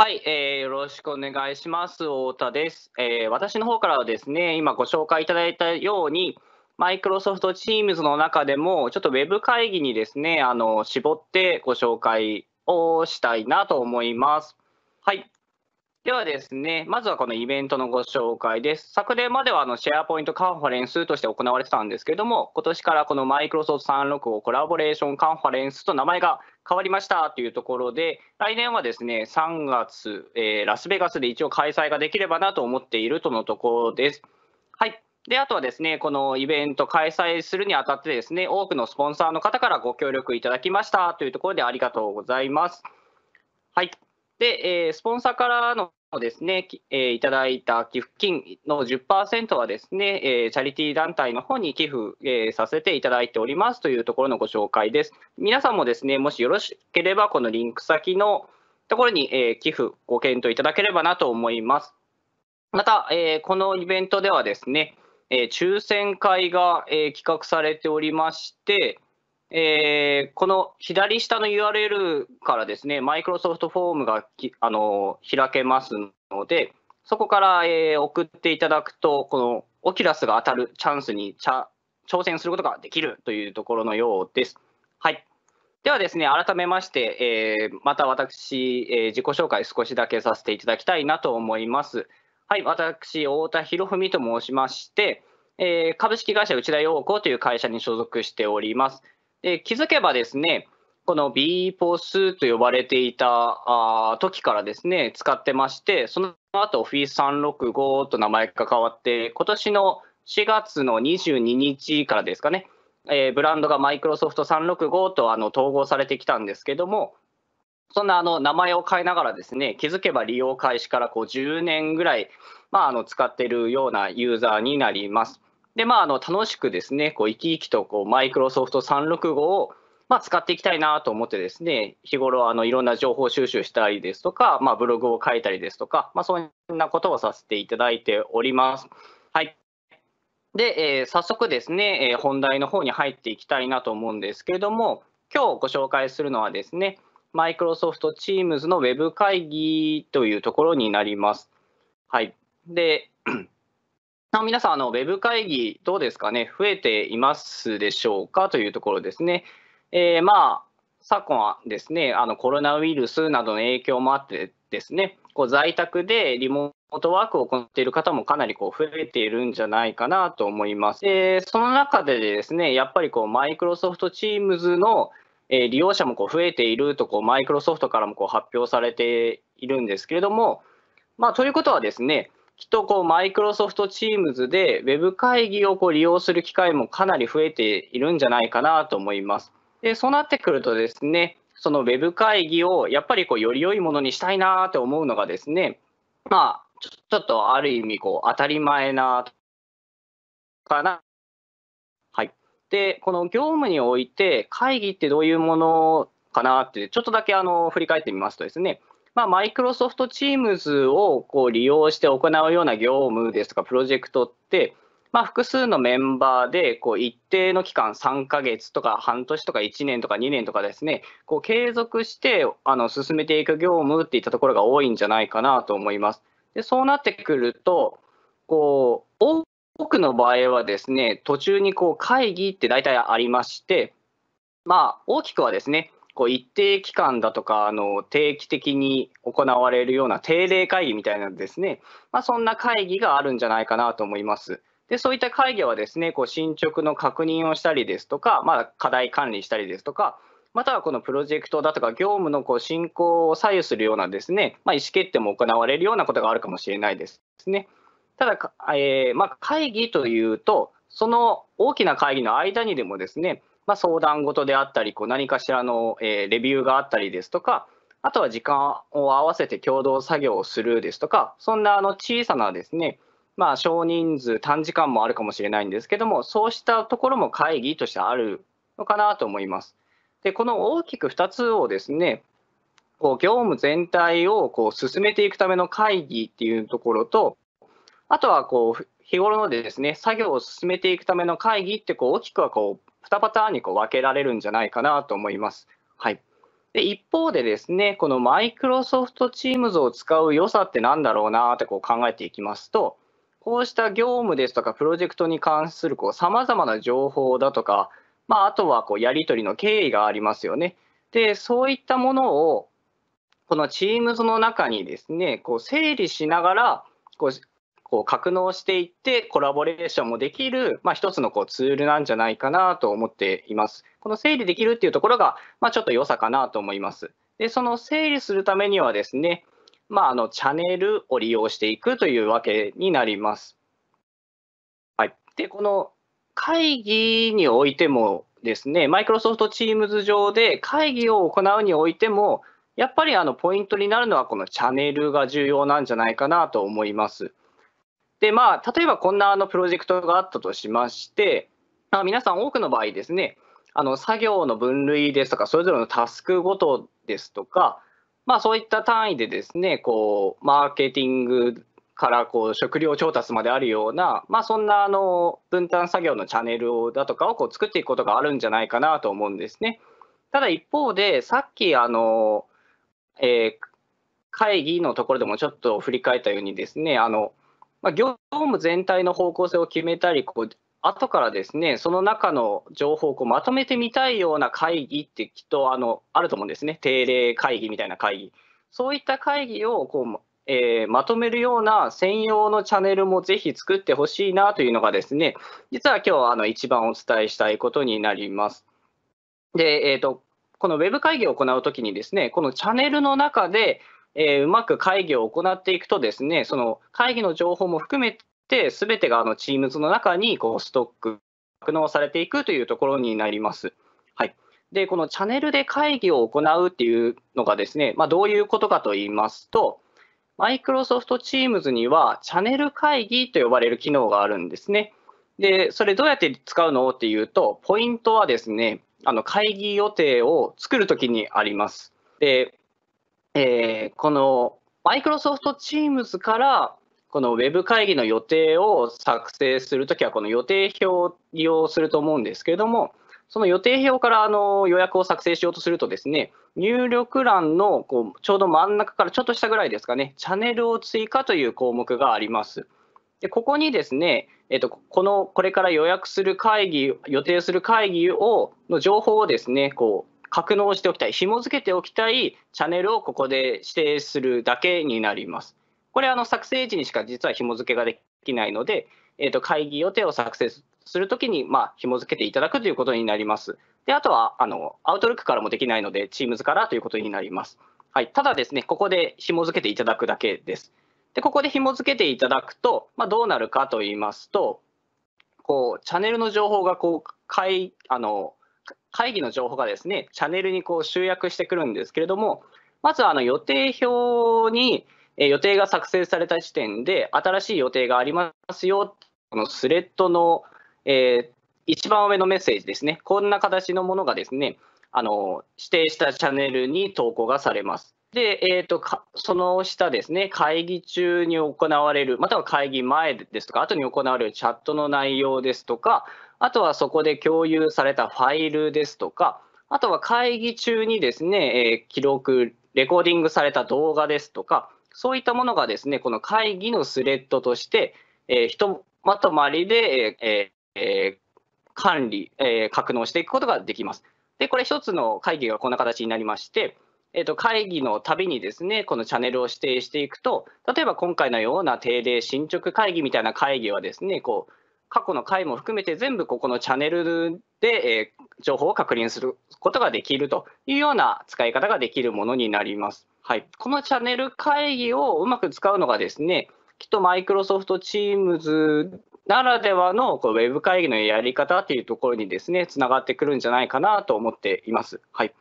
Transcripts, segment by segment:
はい、えー、よろしくお願いします。太田です、えー、私の方からはですね、今ご紹介いただいたように、マイクロソフト Teams の中でも、ちょっとウェブ会議にですね、あの絞ってご紹介をしたいなと思います。はい、ではですね、まずはこのイベントのご紹介です。昨年まではあのシェアポイントカンファレンスとして行われてたんですけども、今年からこのマイクロソフト365コラボレーションカンファレンスと名前が変わりましたというところで、来年はですね、3月、えー、ラスベガスで一応開催ができればなと思っているとのところです。はい。で、あとはですね、このイベント開催するにあたってですね、多くのスポンサーの方からご協力いただきましたというところでありがとうございます。はい。で、えー、スポンサーからのですね、えー、いただいた寄付金の10%はですね、えー、チャリティー団体の方に寄付、えー、させていただいておりますというところのご紹介です。皆さんもですね、もしよろしければ、このリンク先のところに、え寄付ご検討いただければなと思います。また、えこのイベントではですね、え抽選会が、え企画されておりまして、えー、この左下の URL からですね、マイクロソフトフォームがあの開けますので、そこから、えー、送っていただくと、このオキュラスが当たるチャンスにちゃ挑戦することができるというところのようです。はい。ではですね、改めまして、えー、また私、えー、自己紹介少しだけさせていただきたいなと思います。はい、私、太田博文と申しまして、えー、株式会社内田洋子という会社に所属しております。で気づけばですね、この BPOS と呼ばれていた時からですね、使ってまして、その後 Office365 と名前が変わって、今年の4月の22日からですかね、えー、ブランドがマイクロソフト365とあの統合されてきたんですけども、そんなあの名前を変えながらですね、気づけば利用開始からこう10年ぐらい、まあ、あの使っているようなユーザーになります。で、まあ、あの楽しくですね、こう生き生きとこうマイクロソフト365をまあ、使っていきたいなと思ってですね、日頃あのいろんな情報収集したりですとか、まあ、ブログを書いたりですとか、まあ、そんなことをさせていただいております。はい。で、えー、早速ですね、えー、本題の方に入っていきたいなと思うんですけれども、今日ご紹介するのはですね、マイクロソフト Teams のウェブ会議というところになります。はい。で、皆さんあの、ウェブ会議、どうですかね、増えていますでしょうかというところですね。えー、まあ、昨今はですね、あのコロナウイルスなどの影響もあってですね、こう在宅でリモートワークを行っている方もかなりこう増えているんじゃないかなと思います。その中でですね、やっぱりマイクロソフトチームズの利用者もこう増えているとマイクロソフトからもこう発表されているんですけれども、まあ、ということはですね、きっとこうマイクロソフトチームズで Web 会議をこう利用する機会もかなり増えているんじゃないかなと思います。でそうなってくるとですね、そのウェブ会議をやっぱりこうより良いものにしたいなと思うのがですね、まあ、ちょっとある意味こう当たり前なかな。はい、でこの業務において会議ってどういうものかなってちょっとだけあの振り返ってみますとですねまあ、マイクロソフトチームズをこう利用して行うような業務ですとかプロジェクトって、まあ、複数のメンバーでこう一定の期間3ヶ月とか半年とか1年とか2年とかですねこう継続してあの進めていく業務っていったところが多いんじゃないかなと思います。でそうなってくるとこう多くの場合はですね途中にこう会議って大体ありまして、まあ、大きくはですねこう一定期間だとかあの定期的に行われるような定例会議みたいなですね、まあ、そんな会議があるんじゃないかなと思います。でそういった会議はですねこう進捗の確認をしたりですとか、まあ、課題管理したりですとかまたはこのプロジェクトだとか業務のこう進行を左右するようなですね、まあ、意思決定も行われるようなことがあるかもしれないですね。ただ、えー、まあ、会議というとその大きな会議の間にでもですねまあ、相談事であったりこう何かしらの、えレビューがあったりですとかあとは時間を合わせて共同作業をするですとかそんなあの小さなですねまあ、少人数短時間もあるかもしれないんですけどもそうしたところも会議としてあるのかなと思います。でこの大きく2つをですねこう業務全体をこう進めていくための会議っていうところとあとはこう日頃のですね作業を進めていくための会議ってこう大きくはこう2パターンにこう分けられるんじゃないかなと思います。はい、で一方でですね、このマイクロソフトチームズを使う良さって何だろうなってこう考えていきますと、こうした業務ですとかプロジェクトに関するさまざまな情報だとか、まあ、あとはこうやり取りの経緯がありますよね。で、そういったものをこの Teams の中にですね、こう整理しながらこうこう格納していってコラボレーションもできる、まあ、一つのこうツールなんじゃないかなと思っています。この整理できるっていうところが、まあ、ちょっと良さかなと思います。でその整理するためにはですね、まあ、あのチャンネルを利用していくというわけになります。はい、でこの会議においてもですね、マイクロソフトチームズ上で会議を行うにおいても、やっぱりあのポイントになるのはこのチャンネルが重要なんじゃないかなと思います。で、まあ、例えばこんなあのプロジェクトがあったとしまして、あ皆さん多くの場合ですね、あの作業の分類ですとか、それぞれのタスクごとですとか、まあ、そういった単位でですね、こうマーケティングからこう食料調達まであるような、まあ、そんなあの分担作業のチャンネルだとかをこう作っていくことがあるんじゃないかなと思うんですね。ただ一方で、さっきあの、えー、会議のところでもちょっと振り返ったようにですね、あのまあ、業務全体の方向性を決めたり、こう後からですね、その中の情報をこうまとめてみたいような会議ってきっとあのあると思うんですね。定例会議みたいな会議。そういった会議をこう、えー、まとめるような専用のチャンネルもぜひ作ってほしいなというのがですね、実は今日あの一番お伝えしたいことになります。で、えー、と、このウェブ会議を行うときにですね、このチャンネルの中で、えー、うまく会議を行っていくとですね、その会議の情報も含めて、すべてがあのチームズの中にこうストック、格納されていくというところになります。はい、で、このチャンネルで会議を行うっていうのがですね、まあ、どういうことかと言いますと、マイクロソフトチームズにはチャンネル会議と呼ばれる機能があるんですね。で、それどうやって使うのっていうと、ポイントはですね、あの会議予定を作るときにあります。で、えー、このマイクロソフト Teams からこのウェブ会議の予定を作成するときは、この予定表を利用すると思うんですけれども、その予定表からあの予約を作成しようとするとですね、入力欄のこうちょうど真ん中からちょっとしたぐらいですかね、チャンネルを追加という項目があります。でここにですね、えっと、このこれから予約する会議、予定する会議をの情報をですね、こう格納しておきたい、紐付けておきたいチャンネルをここで指定するだけになります。これ、あの作成時にしか実は紐付けができないので、えー、と会議予定を作成するときに、まあ、紐付けていただくということになります。であとはあの、アウトロックからもできないので、Teams からということになります。はい、ただですね、ここで紐付けていただくだけです。で、ここで紐付けていただくと、まあ、どうなるかと言いますと、こう、チャンネルの情報がこう、かいあの会議の情報がですね、チャンネルにこう集約してくるんですけれども、まずあの予定表に予定が作成された時点で、新しい予定がありますよ、このスレッドの、えー、一番上のメッセージですね、こんな形のものがですね、あの指定したチャンネルに投稿がされます。で、えーと、とその下ですね、会議中に行われる、または会議前ですとか、後に行われるチャットの内容ですとか、あとはそこで共有されたファイルですとか、あとは会議中にですね、え記録、レコーディングされた動画ですとか、そういったものがですね、この会議のスレッドとして、えひとまとまりで、ええ管理、え格納していくことができます。で、これ一つの会議がこんな形になりまして、えー、と会議のたびにですね、このチャンネルを指定していくと、例えば今回のような定例進捗会議みたいな会議はですね、こう過去の回も含めて全部ここのチャンネルで、え情報を確認することができるというような使い方ができるものになります。はい、このチャンネル会議をうまく使うのがですね、きっとマイクロソフトチームズならではのこうウェブ会議のやり方というところにですね、つながってくるんじゃないかなと思っています。はい。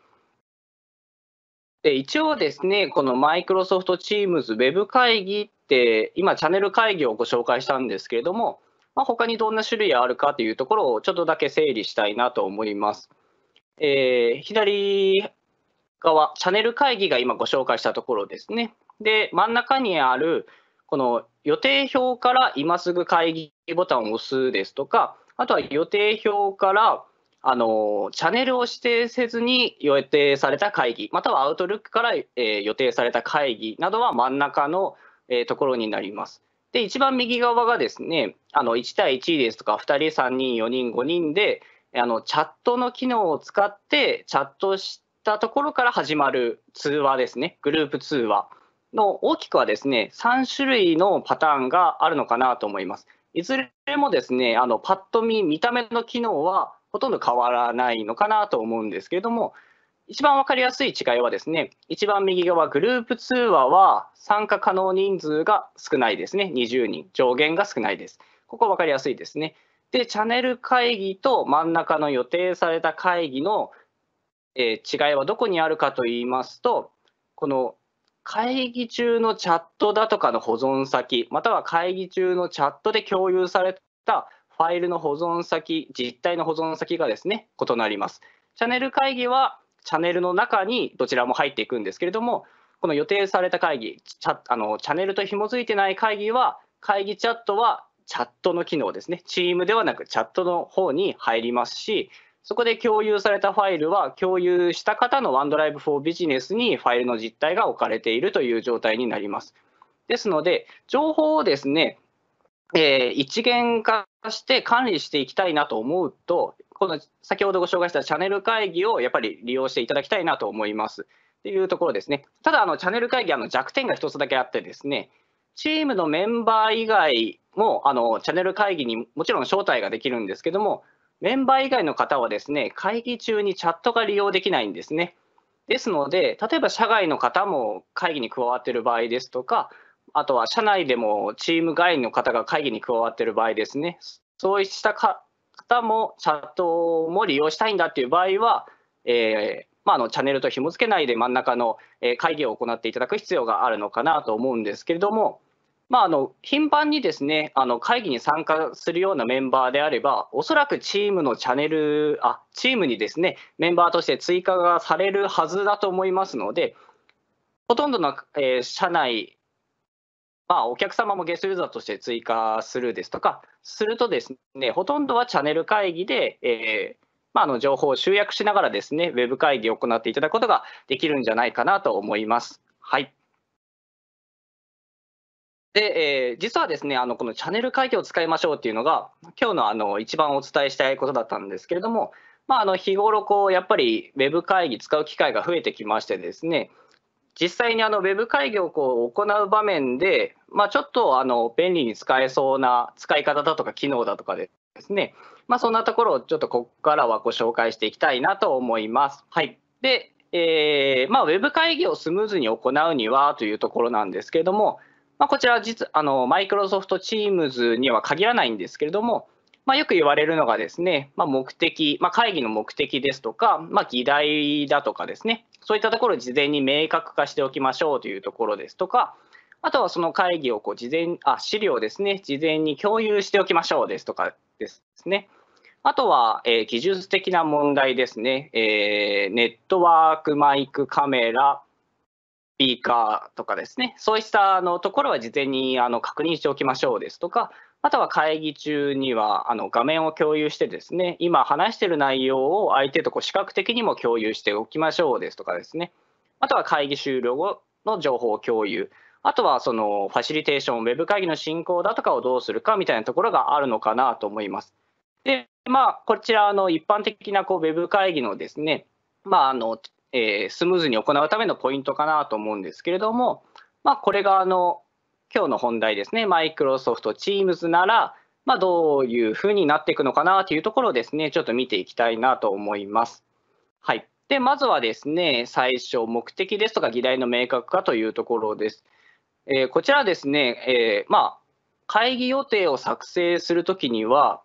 で一応ですね、このマイクロソフトチームズウェブ会議って、今、チャンネル会議をご紹介したんですけれども、まあ、他にどんな種類あるかというところをちょっとだけ整理したいなと思います。えー、左側、チャンネル会議が今ご紹介したところですね。で、真ん中にある、この予定表から今すぐ会議ボタンを押すですとか、あとは予定表からあのチャンネルを指定せずに予定された会議、またはアウトルックから、えー、予定された会議などは真ん中の、えー、ところになります。で、一番右側がですね、あの1対1ですとか、2人、3人、4人、5人で、あのチャットの機能を使って、チャットしたところから始まる通話ですね、グループ通話の大きくはですね、3種類のパターンがあるのかなと思います。いずれもですね、あのパッと見、見た目の機能はほとんど変わらないのかなと思うんですけれども、一番分かりやすい違いはですね、一番右側、グループ通話は参加可能人数が少ないですね、20人、上限が少ないです。ここ分かりやすいですね。で、チャンネル会議と真ん中の予定された会議の、えー、違いはどこにあるかと言いますと、この会議中のチャットだとかの保存先、または会議中のチャットで共有されたファイルの保存先、実態の保存先がですね、異なります。チャンネル会議はチャンネルの中にどちらも入っていくんですけれども、この予定された会議、チャあのチャンネルと紐付いてない会議は、会議チャットはチャットの機能ですね、チームではなくチャットの方に入りますし、そこで共有されたファイルは、共有した方の OneDrive for Business にファイルの実態が置かれているという状態になります。ですので、情報をですね、えー、一元化して管理していきたいなと思うと、この先ほどご紹介したチャンネル会議をやっぱり利用していただきたいなと思います。っていうところですね。ただ、あの、チャンネル会議、あの、弱点が一つだけあってですね、チームのメンバー以外も、あの、チャンネル会議にもちろん招待ができるんですけども、メンバー以外の方はですね、会議中にチャットが利用できないんですね。ですので、例えば社外の方も会議に加わっている場合ですとか、あとは社内でもチーム外の方が会議に加わっている場合ですね、そうした方もチャットも利用したいんだっていう場合は、えー、まあ、のチャンネルと紐付けないで真ん中の会議を行っていただく必要があるのかなと思うんですけれども、まあ、あの頻繁にですねあの会議に参加するようなメンバーであれば、おそらくチームのチャンネルあ、チームにですねメンバーとして追加がされるはずだと思いますので、ほとんどの、えー、社内まあ、お客様もゲストユーザーとして追加するですとか、するとですね、ほとんどはチャンネル会議で、えー、まあ、の情報を集約しながらですね、ウェブ会議を行っていただくことができるんじゃないかなと思います。はい。で、えー、実はですね、あのこのチャンネル会議を使いましょうっていうのが、今日のあの一番お伝えしたいことだったんですけれども、まあ、あの日頃こう、やっぱりウェブ会議使う機会が増えてきましてですね、実際にあのウェブ会議をこう行う場面で、まあ、ちょっとあの便利に使えそうな使い方だとか機能だとかでですね、まあ、そんなところをちょっとここからはご紹介していきたいなと思います。はい、で、えーまあ、ウェブ会議をスムーズに行うにはというところなんですけれども、まあ、こちら実あのマイクロソフトチームズには限らないんですけれども、まあ、よく言われるのがですね、まあ、目的、まあ、会議の目的ですとか、まあ、議題だとかですね、そういったところを事前に明確化しておきましょうというところですとか、あとはその会議をこう事前あ、資料ですね、事前に共有しておきましょうですとかですね。あとは、えー、技術的な問題ですね、えー、ネットワーク、マイク、カメラ、スピーカーとかですね、そうしたあのところは事前にあの確認しておきましょうですとか、あとは会議中にはあの画面を共有してですね、今話している内容を相手とこう視覚的にも共有しておきましょうですとかですね、あとは会議終了後の情報共有、あとはそのファシリテーション、ウェブ会議の進行だとかをどうするかみたいなところがあるのかなと思います。で、まあ、こちら、の一般的なこうウェブ会議のですね、まああのえー、スムーズに行うためのポイントかなと思うんですけれども、まあ、これがあの今日の本題ですね、マイクロソフト Teams なら、まあ、どういうふうになっていくのかなというところをですね、ちょっと見ていきたいなと思います。はい。で、まずはですね、最初、目的ですとか議題の明確化というところです。えー、こちらですね、えー、まあ、会議予定を作成するときには、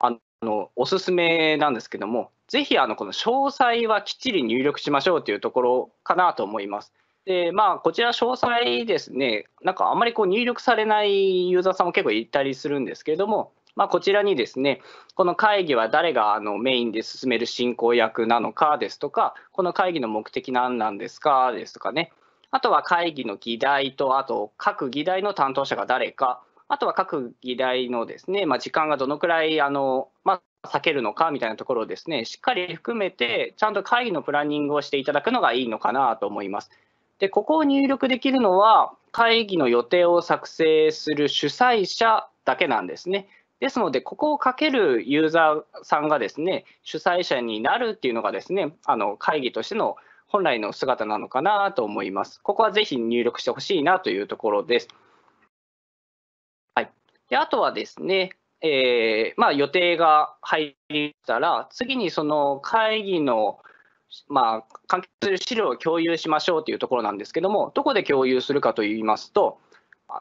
あの、おすすめなんですけども、ぜひ、あの、この詳細はきっちり入力しましょうというところかなと思います。で、まあ、こちら詳細ですね、なんかあまりこう入力されないユーザーさんも結構いたりするんですけれども、まあ、こちらにですね、この会議は誰があのメインで進める進行役なのかですとか、この会議の目的何なんですかですとかね、あとは会議の議題と、あと各議題の担当者が誰か、あとは各議題のですね、まあ、時間がどのくらいあの、まあ、避けるのかみたいなところをですね、しっかり含めて、ちゃんと会議のプランニングをしていただくのがいいのかなと思います。でここを入力できるのは会議の予定を作成する主催者だけなんですね。ですので、ここをかけるユーザーさんがですね、主催者になるっていうのがですね、あの会議としての本来の姿なのかなと思います。ここはぜひ入力してほしいなというところです。はい、であとはですね、えー、まあ、予定が入ったら、次にその会議のまあ、関係する資料を共有しましょうというところなんですけども、どこで共有するかといいますと、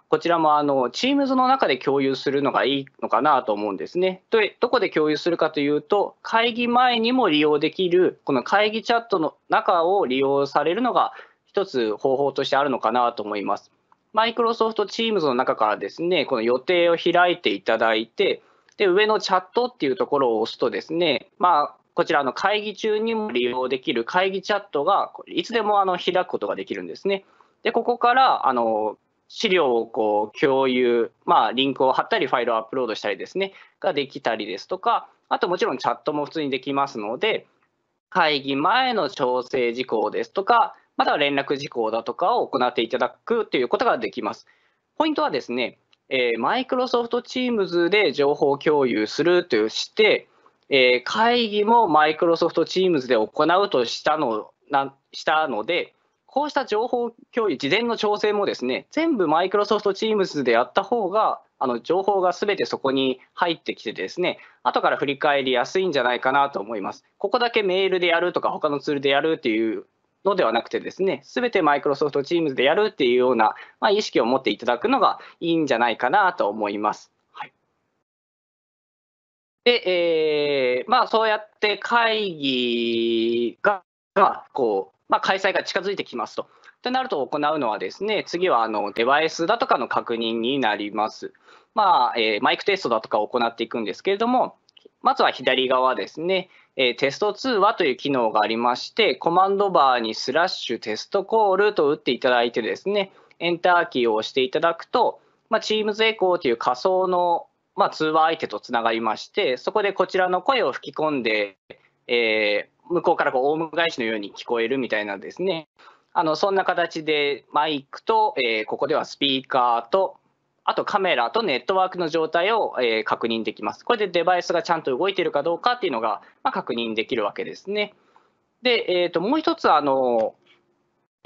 こちらもあの Teams の中で共有するのがいいのかなと思うんですね。で、どこで共有するかというと、会議前にも利用できる、この会議チャットの中を利用されるのが、一つ方法としてあるのかなと思います。マイクロソフト Teams の中からですね、この予定を開いていただいて、で、上のチャットっていうところを押すとですね、まあ、こちらの会議中にも利用できる会議チャットがいつでもあの開くことができるんですね。で、ここからあの資料をこう共有、まあ、リンクを貼ったり、ファイルをアップロードしたりですね、ができたりですとか、あともちろんチャットも普通にできますので、会議前の調整事項ですとか、または連絡事項だとかを行っていただくということができます。ポイントはですね、マイクロソフトチームズで情報共有するとして、えー、会議もマイクロソフトチームズで行うとしたのなしたので、こうした情報共有、事前の調整もですね、全部マイクロソフトチームズでやった方が、あの情報がすべてそこに入ってきてですね、後から振り返りやすいんじゃないかなと思います。ここだけメールでやるとか、他のツールでやるっていうのではなくてですね、すべてマイクロソフトチームズでやるっていうような、まあ、意識を持っていただくのがいいんじゃないかなと思います。で、えー、まあそうやって会議が、がこう、まあ、開催が近づいてきますと。となると行うのはですね、次はあのデバイスだとかの確認になります。まあ、えー、マイクテストだとかを行っていくんですけれども、まずは左側ですね、えー、テスト通話という機能がありまして、コマンドバーにスラッシュテストコールと打っていただいてですね、エンターキーを押していただくと、まあ、Teams エコーという仮想のまあ、通話相手とつながりまして、そこでこちらの声を吹き込んで、えー、向こうからこうオウム返しのように聞こえるみたいなですね、あのそんな形でマイクと、えー、ここではスピーカーと、あとカメラとネットワークの状態を、えー、確認できます。これでデバイスがちゃんと動いているかどうかっていうのが、まあ、確認できるわけですね。で、えー、ともう一つあの、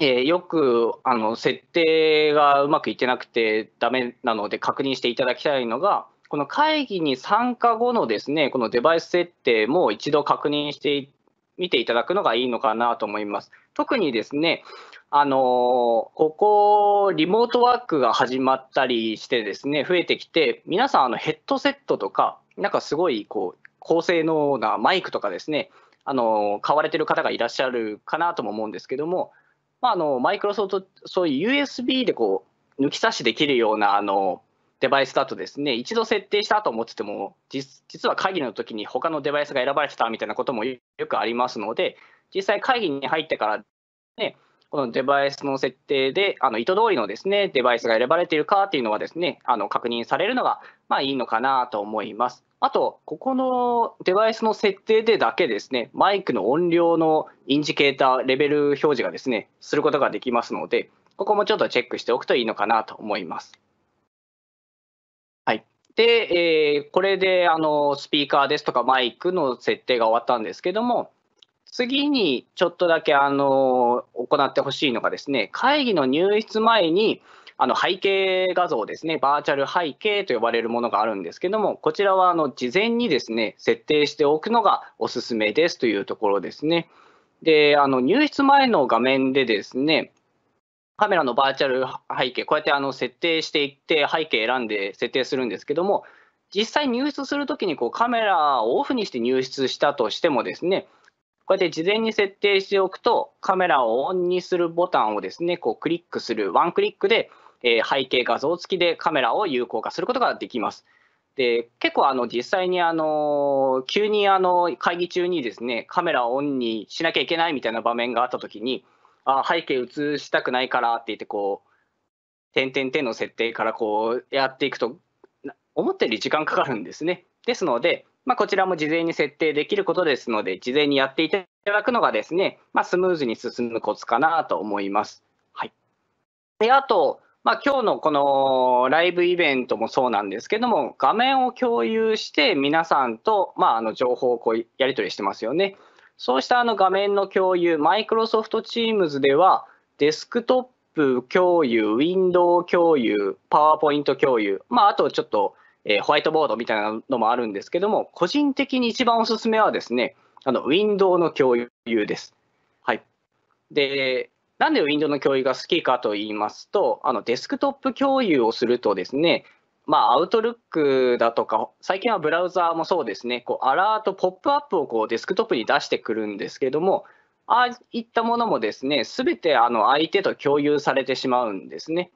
えー、よくあの設定がうまくいってなくてダメなので確認していただきたいのが、この会議に参加後のですね、このデバイス設定も一度確認してみていただくのがいいのかなと思います。特にですね、あのここ、リモートワークが始まったりしてですね、増えてきて、皆さん、あのヘッドセットとか、なんかすごいこう高性能なマイクとかですね、あの買われてる方がいらっしゃるかなとも思うんですけども、まあ、マイクロソフト、そういう USB でこう抜き差しできるようなあのデバイスだとですね、一度設定したと思ってても、実は会議の時に他のデバイスが選ばれてたみたいなこともよくありますので、実際会議に入ってから、ね、このデバイスの設定で、あの意図通りのですね、デバイスが選ばれているかっていうのはですね、あの確認されるのが、まあいいのかなと思います。あと、ここのデバイスの設定でだけですね、マイクの音量のインジケーター、レベル表示がですね、することができますので、ここもちょっとチェックしておくといいのかなと思います。で、えー、これであのスピーカーですとかマイクの設定が終わったんですけども、次にちょっとだけあの行ってほしいのがですね、会議の入室前にあの背景画像ですね、バーチャル背景と呼ばれるものがあるんですけども、こちらはあの事前にですね、設定しておくのがおすすめですというところですね。で、あの入室前の画面でですね、カメラのバーチャル背景、こうやってあの設定していって、背景選んで設定するんですけども、実際入室するときにこうカメラをオフにして入室したとしてもですね、こうやって事前に設定しておくと、カメラをオンにするボタンをですね、こうクリックする、ワンクリックで、え背景画像付きでカメラを有効化することができます。で結構あの実際にあの急にあの会議中にですねカメラをオンにしなきゃいけないみたいな場面があったときにあ背景映したくないからって言ってこう点点点の設定からこうやっていくと思ったより時間かかるんですね。ですので、まあ、こちらも事前に設定できることですので事前にやっていただくのがですね、まあ、スムーズに進むコツかなと思います。はい、であと、まあ、今日のこのライブイベントもそうなんですけども画面を共有して皆さんと、まあ、あの情報をこうやり取りしてますよね。そうしたあの画面の共有、Microsoft Teams では、デスクトップ共有、ウィンドウ共有、パワーポイント共有、まあ、あとちょっと、えー、ホワイトボードみたいなのもあるんですけども、個人的に一番おすすめはですね、あのウィンドウの共有です。はい。で、なんでウィンドウの共有が好きかと言いますと、あのデスクトップ共有をするとですね、まあ、アウトルックだとか、最近はブラウザーもそうですね、こうアラート、ポップアップをこうデスクトップに出してくるんですけども、ああいったものもですね、すべてあの相手と共有されてしまうんですね。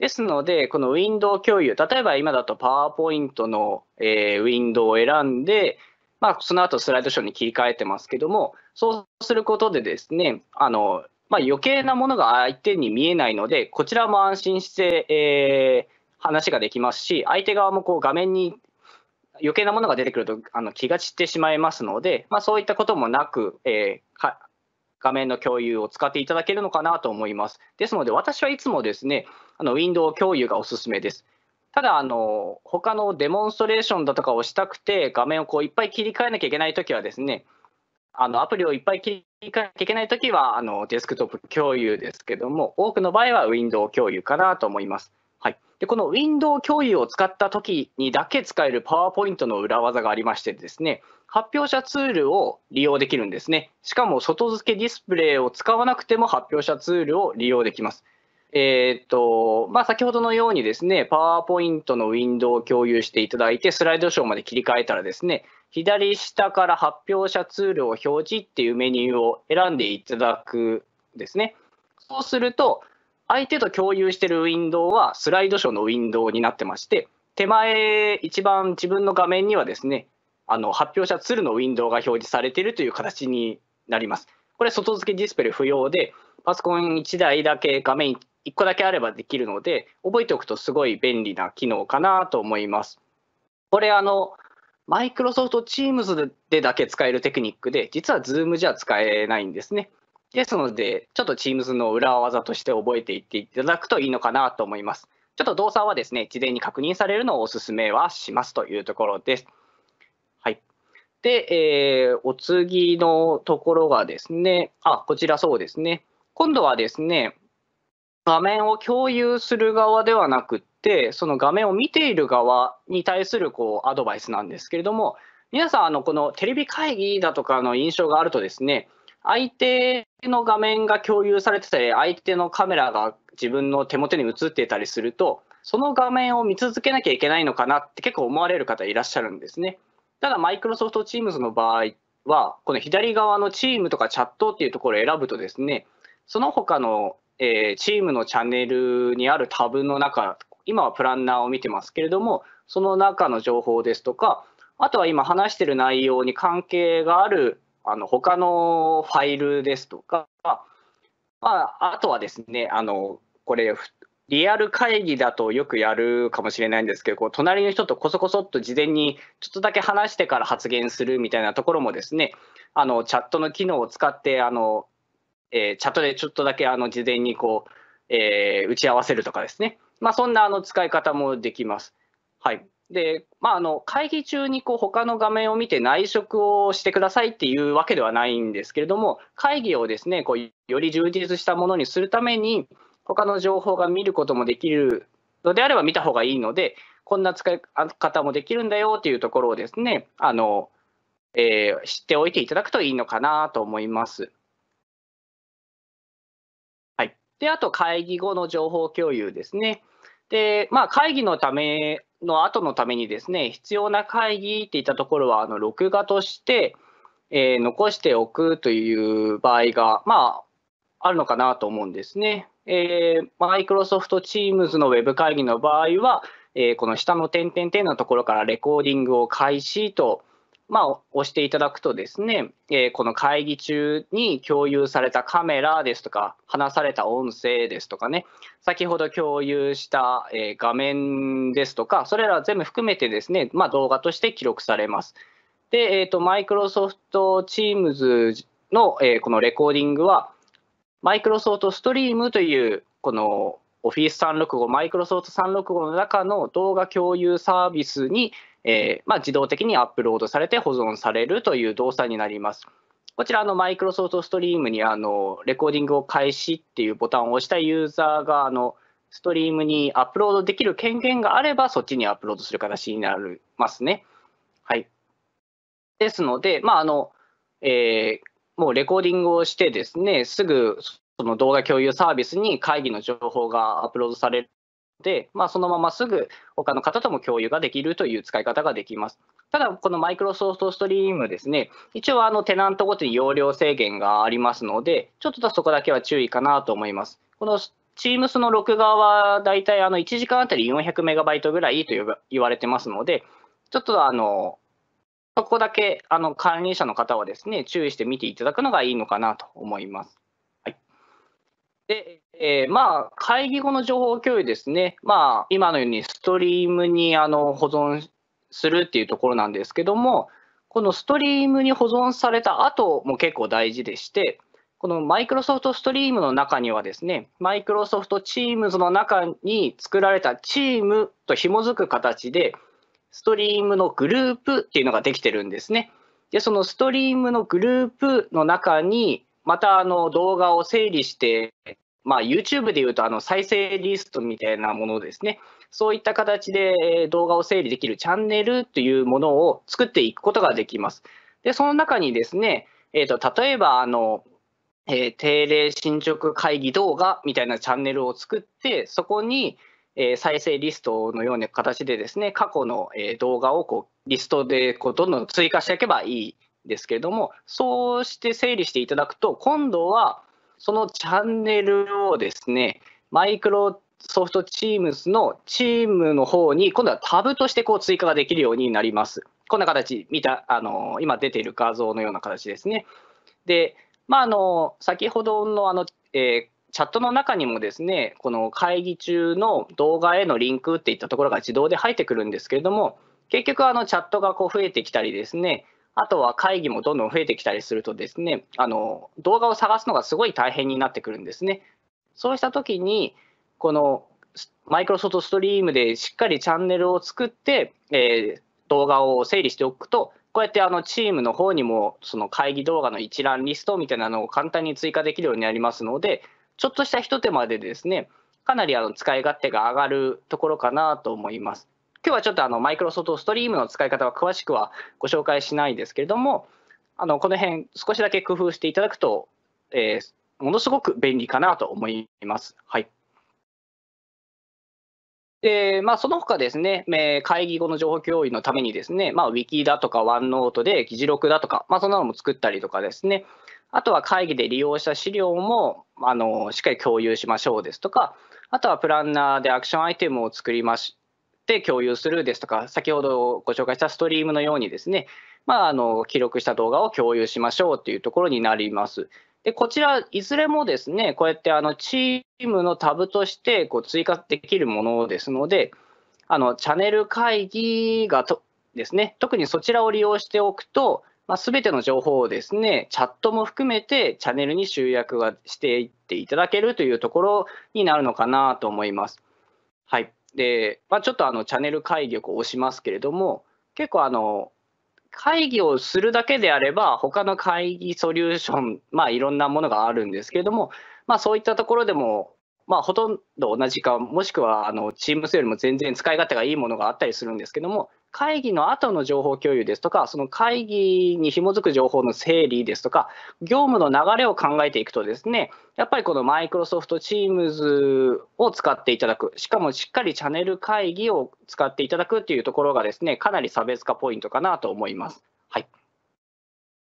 ですので、このウィンドウ共有、例えば今だとパワーポイントの、えー、ウィンドウを選んで、まあ、その後スライドショーに切り替えてますけども、そうすることでですね、あのまあ、余計なものが相手に見えないので、こちらも安心して、えー話ができますし、相手側もこう画面に余計なものが出てくるとあの気が散ってしまいますので、まあ、そういったこともなく、えー、画面の共有を使っていただけるのかなと思います。ですので、私はいつもですね、あのウィンドウ共有がおすすめです。ただあの、他のデモンストレーションだとかをしたくて、画面をこういっぱい切り替えなきゃいけないときはですね、あのアプリをいっぱい切り替えなきゃいけないときはあのデスクトップ共有ですけども、多くの場合はウィンドウ共有かなと思います。で、このウィンドウ共有を使った時にだけ使えるパワーポイントの裏技がありましてですね、発表者ツールを利用できるんですね。しかも外付けディスプレイを使わなくても発表者ツールを利用できます。えっ、と、まあ、先ほどのようにですね、PowerPoint のウィンドウを共有していただいて、スライドショーまで切り替えたらですね、左下から発表者ツールを表示っていうメニューを選んでいただくですね。そうすると、相手と共有してるウィンドウはスライドショーのウィンドウになってまして、手前一番自分の画面にはですね、あの発表者ツールのウィンドウが表示されているという形になります。これ外付けディスプレイ不要で、パソコン1台だけ画面1個だけあればできるので、覚えておくとすごい便利な機能かなと思います。これあの、マイクロソフト Teams でだけ使えるテクニックで、実は Zoom じゃ使えないんですね。ですので、ちょっと Teams の裏技として覚えていっていただくといいのかなと思います。ちょっと動作はですね、事前に確認されるのをお勧めはしますというところです。はい。で、えー、お次のところがですね、あ、こちらそうですね。今度はですね、画面を共有する側ではなくって、その画面を見ている側に対するこうアドバイスなんですけれども、皆さん、あのこのテレビ会議だとかの印象があるとですね、相手の画面が共有されてたり相手のカメラが自分の手元に映ってたりするとその画面を見続けなきゃいけないのかなって結構思われる方いらっしゃるんですね。ただマイクロソフト Teams の場合はこの左側のチームとかチャットっていうところを選ぶとですねその他の、えチームのチャンネルにあるタブの中今はプランナーを見てますけれどもその中の情報ですとかあとは今話してる内容に関係があるあの他のファイルですとか、まあ、あとはですね、あのこれ、リアル会議だとよくやるかもしれないんですけど、こう隣の人とこそこそっと事前にちょっとだけ話してから発言するみたいなところもですね、あのチャットの機能を使って、あのえー、チャットでちょっとだけあの事前にこう、えー、打ち合わせるとかですね、まあ、そんなあの使い方もできます。はい、で、まあ、あの会議中にこう他の画面を見て内職をしてくださいっていうわけではないんですけれども、会議をですねこうより充実したものにするために、他の情報が見ることもできるのであれば見た方がいいので、こんな使い方もできるんだよっていうところをですね、あのえー、知っておいていただくといいのかなと思います。はい、であと、会議後の情報共有ですね。でまあ、会議のための後のためにですね、必要な会議っていったところは、あの録画として、えー、残しておくという場合が、まあ、あるのかなと思うんですね。えー、Microsoft Teams の Web 会議の場合は、えー、この下の点々点のところからレコーディングを開始と、まあ、押していただくとですね、えー、この会議中に共有されたカメラですとか、話された音声ですとかね、先ほど共有した、えー、画面ですとか、それら全部含めてですね、まあ、動画として記録されます。で、えっ、クと、Microsoft Teams の、えー、このレコーディングは、Microsoft Stream という、この Office365、Microsoft 365の中の動画共有サービスに、えー、まあ、自動的にアップロードされて保存されるという動作になります。こちらの Microsoft ストリームにあのレコーディングを開始っていうボタンを押したユーザーがあのストリームにアップロードできる権限があればそっちにアップロードする形になりますね。はい、ですので、まああのえー、もうレコーディングをしてですねすぐその動画共有サービスに会議の情報がアップロードされるので、まあ、そのまますぐ他の方とも共有ができるという使い方ができます。ただ、このマイクロソフトストリームですね、一応あのテナントごとに容量制限がありますので、ちょっとそこだけは注意かなと思います。この Teams の録画はだいたいあの1時間あたり400メガバイトぐらいと言われてますので、ちょっとあのそこだけあの管理者の方はですね注意して見ていただくのがいいのかなと思います。で、えー、まあ、会議後の情報共有ですね。まあ、今のようにストリームにあの保存するっていうところなんですけども、このストリームに保存された後も結構大事でして、このマイクロソフトストリームの中にはですね、マイクロソフトチームズの中に作られたチームと紐づく形で、ストリームのグループっていうのができてるんですね。で、そのストリームのグループの中に、またあの動画を整理して、まあ、YouTube でいうとあの再生リストみたいなものですね、そういった形で動画を整理できるチャンネルというものを作っていくことができます。で、その中にですね、えーと、例えばあの、えー、定例進捗会議動画みたいなチャンネルを作って、そこに、え再生リストのような形でですね、過去の、え動画をこうリストでこうどんどん追加していけばいいですけれどもそうして整理していただくと今度はそのチャンネルをですねマイクロソフトチームズのチームの方に今度はタブとしてこう追加ができるようになります。こんな形見たあの今出ている画像のような形ですね。で、まあ、あの先ほどのあの、えーチャットの中にもですね、この会議中の動画へのリンクっていったところが自動で入ってくるんですけれども、結局、あのチャットがこう増えてきたりですね、あとは会議もどんどん増えてきたりするとですね、あの動画を探すのがすごい大変になってくるんですね。そうした時に、このマイクロソフトストリームでしっかりチャンネルを作って、えー、動画を整理しておくと、こうやってあのチームの方にもその会議動画の一覧リストみたいなのを簡単に追加できるようになりますので、ちょっとしたひと手間でですね、かなりあの使い勝手が上がるところかなと思います。今日はちょっとあのマイクロソフトストリームの使い方は詳しくはご紹介しないですけれども、あのこの辺少しだけ工夫していただくと、えー、ものすごく便利かなと思います。はい。で、まあ、その他ですね、え会議後の情報共有のためにですね、まあ、w i だとかワンノートで議事録だとか、まあ、そんなのも作ったりとかですね、あとは会議で利用した資料もあのしっかり共有しましょうですとか、あとはプランナーでアクションアイテムを作りましって共有するですとか、先ほどご紹介したストリームのようにですね、まあ、あの記録した動画を共有しましょうというところになります。でこちら、いずれもですね、こうやってあのチームのタブとしてこう追加できるものですので、あのチャンネル会議がとですね、特にそちらを利用しておくと、す、ま、べ、あ、ての情報をですね、チャットも含めてチャンネルに集約がしていっていただけるというところになるのかなと思います。はい。で、まあ、ちょっとあのチャンネル会議をこう押しますけれども、結構あの、会議をするだけであれば、他の会議ソリューション、まあ、いろんなものがあるんですけれども、まあ、そういったところでも、まあ、ほとんど同じか、もしくはあの Teams よりも全然使い勝手がいいものがあったりするんですけども、会議の後の情報共有ですとか、その会議に紐づく情報の整理ですとか、業務の流れを考えていくとですね、やっぱりこのマイクロソフト Teams を使っていただく、しかもしっかりチャンネル会議を使っていただくというところがですね、かなり差別化ポイントかなと思います。はい、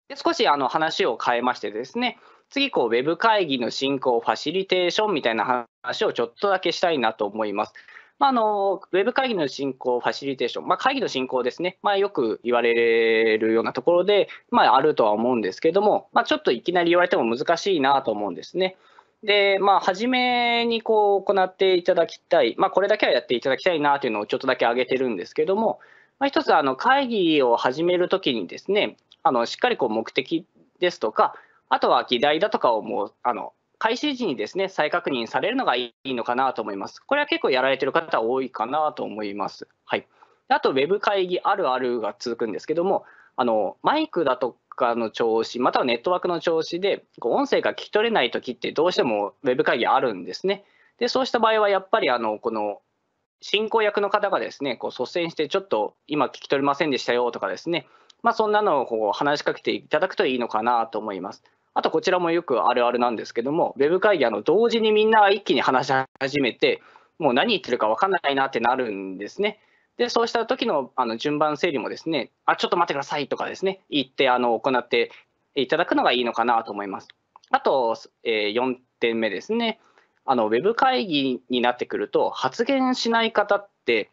で少しあの話を変えましてですね、次こう、ウェブ会議の進行、ファシリテーションみたいな話をちょっとだけしたいなと思います。まあ、あのウェブ会議の進行、ファシリテーション、まあ、会議の進行ですね、まあ、よく言われるようなところで、まあ、あるとは思うんですけども、まあ、ちょっといきなり言われても難しいなと思うんですね。で、まあ、初めにこう行っていただきたい、まあ、これだけはやっていただきたいなというのをちょっとだけ挙げてるんですけども、まあ、一つあの会議を始めるときにですね、あのしっかりこう目的ですとか、あとは議題だとかをもうあの開始時にですね再確認されるのがいいのかなと思います。これは結構やられてる方多いかなと思います。はい、あと、ウェブ会議あるあるが続くんですけども、あのマイクだとかの調子、またはネットワークの調子で、音声が聞き取れないときって、どうしてもウェブ会議あるんですね。で、そうした場合はやっぱりあのこの進行役の方がですね、こう率先して、ちょっと今聞き取れませんでしたよとかですね、まあ、そんなのをこう話しかけていただくといいのかなと思います。あとこちらもよくあるあるなんですけども、ウェブ会議、あの同時にみんなが一気に話し始めて、もう何言ってるか分かんないなってなるんですね。で、そうした時のあの順番整理もですね、あ、ちょっと待ってくださいとかですね、言ってあの行っていただくのがいいのかなと思います。あと、えー、4点目ですね。あのウェブ会議になってくると、発言しない方って、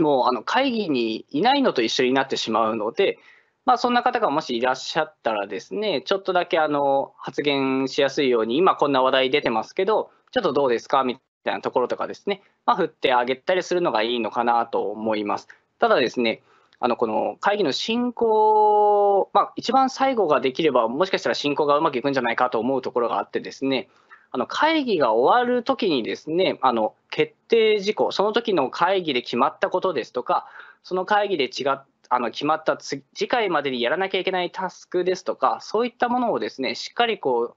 もうあの会議にいないのと一緒になってしまうので、まあ、そんな方がもしいらっしゃったらですね、ちょっとだけあの発言しやすいように、今こんな話題出てますけど、ちょっとどうですかみたいなところとかですね、まあ、振ってあげたりするのがいいのかなと思います。ただですね、あのこの会議の進行、まあ、一番最後ができれば、もしかしたら進行がうまくいくんじゃないかと思うところがあってですね、あの会議が終わるときにですね、あの決定事項、その時の会議で決まったことですとか、その会議で違っあの決まった次回までにやらなきゃいけないタスクですとか、そういったものをですねしっかりこう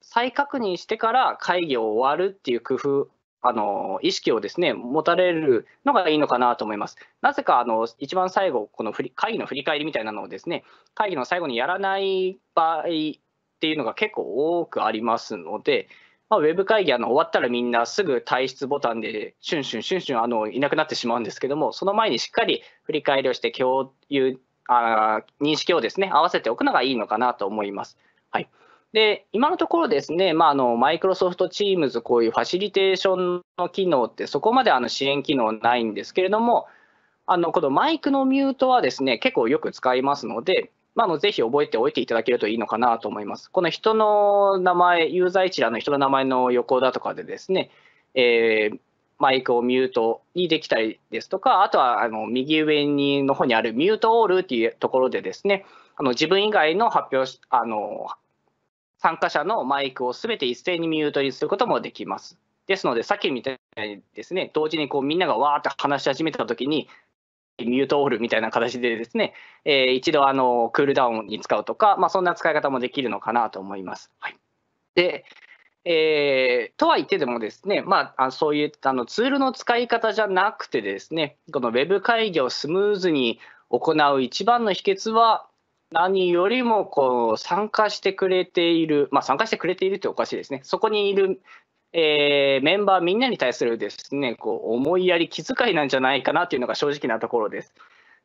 再確認してから会議を終わるっていう工夫、あの意識をですね持たれるのがいいのかなと思います。なぜかあの一番最後、このり会議の振り返りみたいなのをですね会議の最後にやらない場合っていうのが結構多くありますので、まあ、ウェブ会議あの終わったらみんなすぐ退出ボタンでシュンシュンシュンシュンあのいなくなってしまうんですけどもその前にしっかり振り返りをして共有あ認識をですね合わせておくのがいいのかなと思います。はいで今のところですね、まあ、マイクロソフトチームズこういうファシリテーションの機能ってそこまであの支援機能ないんですけれどもあのこのマイクのミュートはですね結構よく使いますのでまあ、のぜひ覚えておいていただけるといいのかなと思います。この人の名前、ユーザー一覧の人の名前の横だとかでですね、えー、マイクをミュートにできたりですとか、あとはあの右上にの方にあるミュートオールっていうところでですね、あの自分以外の発表あの参加者のマイクをすべて一斉にミュートにすることもできます。ですので、さっきみたいにですね、同時にこうみんながわーって話し始めたときに、ミュートオールみたいな形でですね、えー、一度あのクールダウンに使うとか、まあ、そんな使い方もできるのかなと思います。はい、でえー、とは言ってでもですね、まあ、そういったあのツールの使い方じゃなくてですね、このウェブ会議をスムーズに行う一番の秘訣は、何よりもこう参加してくれている、まあ、参加してくれているっておかしいですね、そこにいるえー、メンバーみんなに対するですねこう思いやり気遣いなんじゃないかなというのが正直なところです。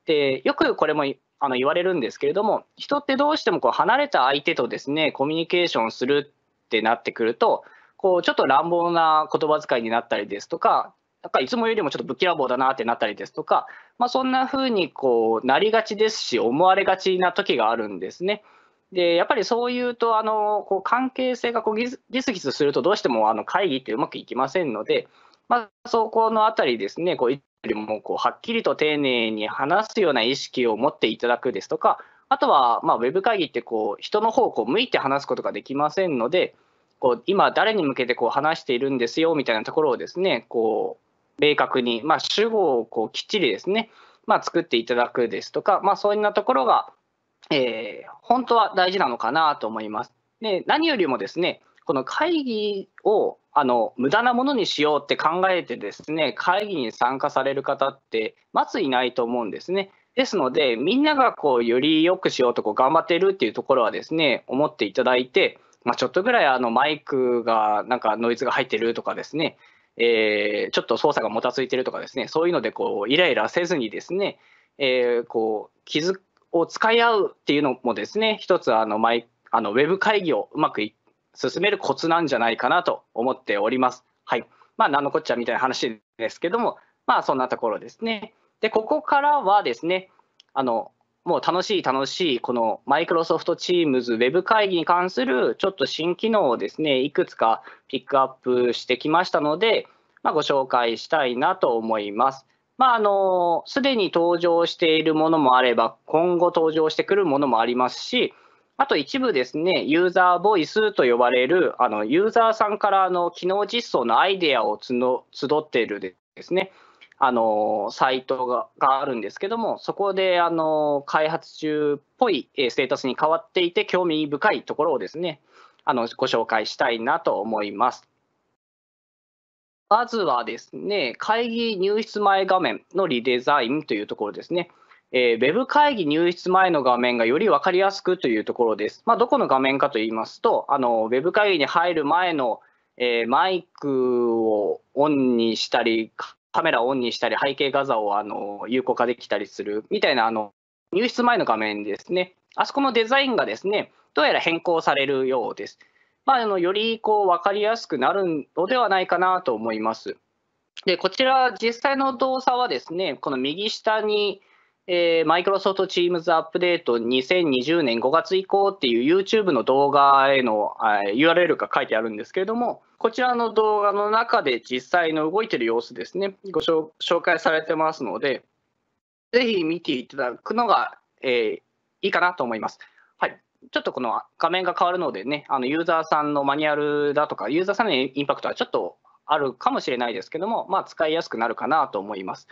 でよくこれもあの言われるんですけれども人ってどうしてもこう離れた相手とですねコミュニケーションするってなってくるとこうちょっと乱暴な言葉遣いになったりですとかなんかいつもよりもちょっとぶきらぼうだなってなったりですとか、まあ、そんな風にこうなりがちですし思われがちな時があるんですね。でやっぱりそういうとあのこう関係性がこうギスギスするとどうしてもあの会議ってうまくいきませんので、まあ、そこのあたりですねこういつよりもこうはっきりと丁寧に話すような意識を持っていただくですとかあとはまあウェブ会議ってこう人の方う向いて話すことができませんのでこう今誰に向けてこう話しているんですよみたいなところをですねこう明確に、まあ、主語をこうきっちりですね、まあ、作っていただくですとか、まあ、そういったところがえー、本当は大事なのかなと思います。で何よりもですねこの会議をあの無駄なものにしようって考えてですね会議に参加される方ってまずいないと思うんですね。ですのでみんながこうより良くしようとこう頑張ってるっていうところはですね思っていただいて、まあ、ちょっとぐらいあのマイクがなんかノイズが入ってるとかですね、えー、ちょっと操作がもたついてるとかですねそういうのでこうイライラせずにですね、えー、こう気づを使い合うっていうのもですね、一つあのマイあのウェブ会議をうまく進めるコツなんじゃないかなと思っております。はい。まあ、なんのこっちゃみたいな話ですけども、まあ、そんなところですね。で、ここからはですね、あの、もう楽しい楽しい、このマイクロソフトチームズウェブ会議に関するちょっと新機能をですね、いくつかピックアップしてきましたので、まあ、ご紹介したいなと思います。まあ、あの、すでに登場しているものもあれば、今後登場してくるものもありますし、あと一部ですね、ユーザーボイスと呼ばれる、あのユーザーさんからの機能実装のアイデアを募っているですね、あのサイトががあるんですけども、そこであの開発中っぽいステータスに変わっていて、興味深いところをですね、あのご紹介したいなと思います。まずはですね、会議入室前画面のリデザインというところですね。えー、ウェブ会議入室前の画面がより分かりやすくというところです。まあ、どこの画面かといいますと、あのウェブ会議に入る前の、えー、マイクをオンにしたり、カメラをオンにしたり、背景画像をあの有効化できたりするみたいなあの入室前の画面ですね。あそこのデザインがですね、どうやら変更されるようです。まあ、あのよりこう分かりやすくなるのではないかなと思います。でこちら実際の動作はですねこの右下にマイクロソフトチームズアップデート2020年5月以降っていう YouTube の動画への URL が書いてあるんですけれども、こちらの動画の中で実際の動いてる様子ですね、ご紹介されてますので、ぜひ見ていただくのが、えー、いいかなと思います。はい。ちょっとこの画面が変わるのでね、あのユーザーさんのマニュアルだとか、ユーザーさんのインパクトはちょっとあるかもしれないですけども、まあ、使いやすくなるかなと思います。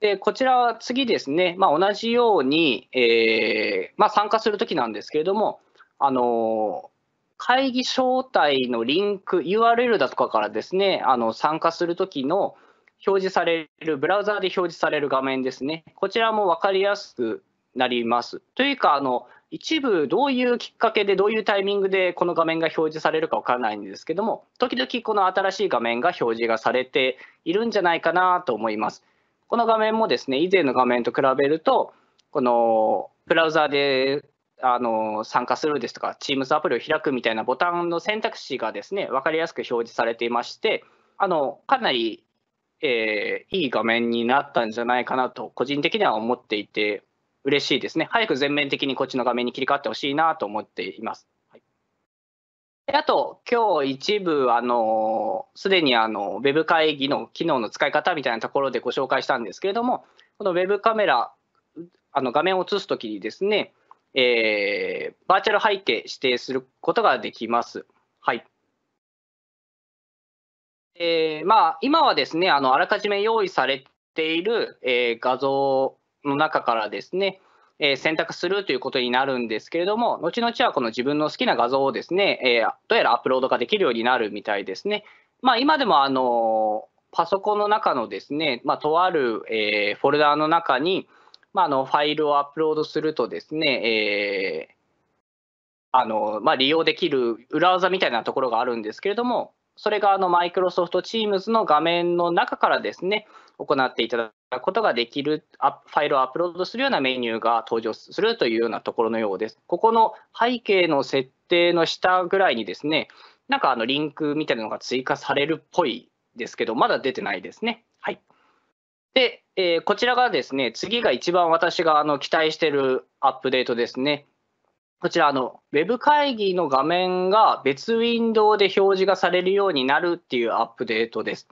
でこちらは次ですね、まあ、同じように、えー、まあ、参加するときなんですけれども、あの会議招待のリンク、URL だとかからですね、あの参加するときの表示される、ブラウザーで表示される画面ですね、こちらも分かりやすくなります。というか、あの一部どういうきっかけでどういうタイミングでこの画面が表示されるかわからないんですけども時々この新しい画面が表示がされているんじゃないかなと思いますこの画面もですね以前の画面と比べるとこのブラウザであの参加するですとか Teams アプリを開くみたいなボタンの選択肢がですね分かりやすく表示されていましてあのかなりえー、いい画面になったんじゃないかなと個人的には思っていて嬉しいですね。早く全面的にこっちの画面に切り替わってほしいなと思っています。あと、今日一部、あの、すでにあの、Web 会議の機能の使い方みたいなところでご紹介したんですけれども、この Web カメラ、あの、画面を映すときにですね、えー、バーチャル背景指定することができます。はい。えー、まあ、今はですね、あの、あらかじめ用意されている、えー、画像の中からですね、えー、選択するということになるんですけれども、後々はこの自分の好きな画像をですね、えー、どうやらアップロードができるようになるみたいですね。まあ、今でもあのパソコンの中のですね、まあ、とある、えー、フォルダーの中に、まあ、あのファイルをアップロードするとですね、えーあのまあ、利用できる裏技みたいなところがあるんですけれども、それがあのマイクロソフト Teams の画面の中からですね、行っていただことができるファイルをアップロードするようなメニューが登場するというようなところのようです。ここの背景の設定の下ぐらいにですね、なんかあのリンクみたいなのが追加されるっぽいですけど、まだ出てないですね。はい。で、えー、こちらがですね、次が一番私があの期待しているアップデートですね。こちらあの、Web 会議の画面が別ウィンドウで表示がされるようになるっていうアップデートです。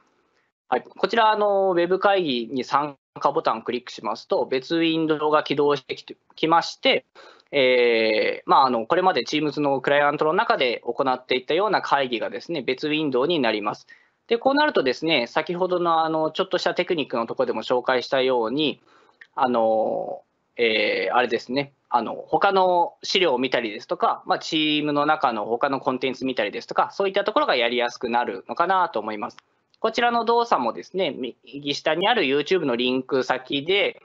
はい、こちらあの、ウェブ会議に参加ボタンをクリックしますと、別ウィンドウが起動してきまして、えーまあ、あのこれまで Teams のクライアントの中で行っていったような会議がですね別ウィンドウになります。でこうなるとですね先ほどのあのちょっとしたテクニックのところでも紹介したようにあの、えー、あれですねあの他の資料を見たりですとか、まあ、チームの中の他のコンテンツ見たりですとかそういったところがやりやすくなるのかなと思います。こちらの動作もですね、右下にある YouTube のリンク先で、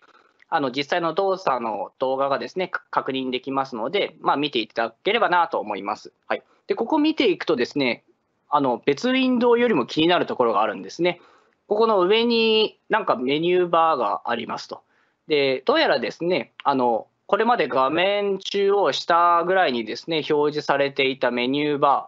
あの実際の動作の動画がですね、確認できますので、まあ、見ていただければなと思います。はい、でここ見ていくとですね、あの別ウィンドウよりも気になるところがあるんですね。ここの上になんかメニューバーがありますと。で、どうやらですね、あのこれまで画面中央下ぐらいにですね、表示されていたメニューバ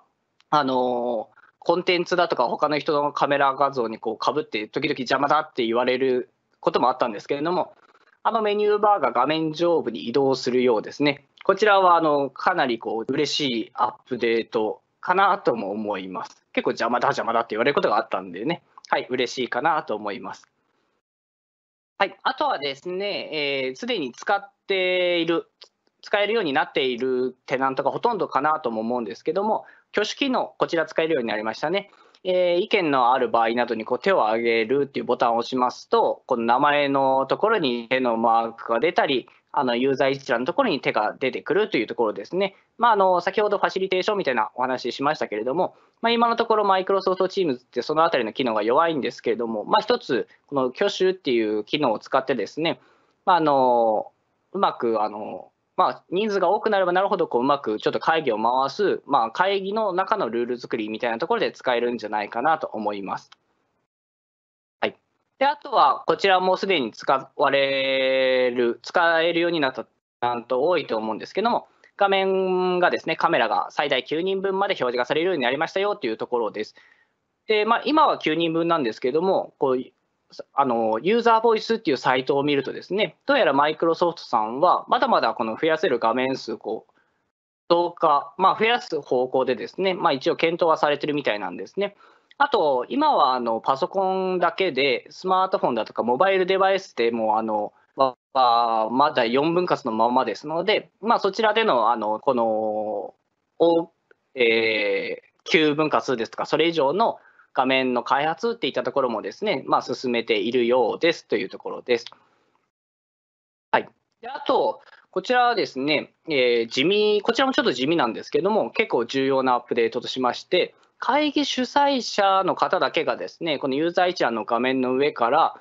ー、あのコンテンツだとか他の人のカメラ画像にこう被って時々邪魔だって言われることもあったんですけれどもあのメニューバーが画面上部に移動するようですねこちらはあのかなりこう嬉しいアップデートかなとも思います結構邪魔だ邪魔だって言われることがあったんでねはい嬉しいかなと思いますはい、あとはですね、す、えー、で、に使っている、使えるようになっているテナントがほとんどかなとも思うんですけども、挙手機能、こちら使えるようになりましたね。えー、意見のある場合などにこう手を挙げるっていうボタンを押しますと、この名前のところに手のマークが出たり、あのユーザー一覧のところに手が出てくるというところですね。まあ、あの先ほどファシリテーションみたいなお話ししましたけれども、まあ、今のところマイクロソフトチームズってそのあたりの機能が弱いんですけれども、まあ、一つ、この挙手っていう機能を使ってですね、まあ、あのうまくあのまあ、人数が多くなればなるほどこううまくちょっと会議を回す、まあ、会議の中のルール作りみたいなところで使えるんじゃないかなと思います。はい、であとはこちらもすでに使われる使えるようになったなんと多いと思うんですけども画面がですねカメラが最大9人分まで表示がされるようになりましたよというところです。でまあ、今は9人分なんですけどもこうあのユーザーボイスっていうサイトを見るとですね、どうやらマイクロソフトさんは、まだまだこの増やせる画面数を増加、まあ、増やす方向でですね、まあ、一応検討はされてるみたいなんですね。あと、今はあのパソコンだけで、スマートフォンだとかモバイルデバイスでもあの、まだ4分割のままですので、まあ、そちらでのあのこの、えー、9分割ですとか、それ以上の画面の開発っていったところもですね、まあ、進めているようですというところです。はい、であと、こちらはですね、えー、地味、こちらもちょっと地味なんですけども、結構重要なアップデートとしまして、会議主催者の方だけがですね、このユーザー一覧の画面の上から、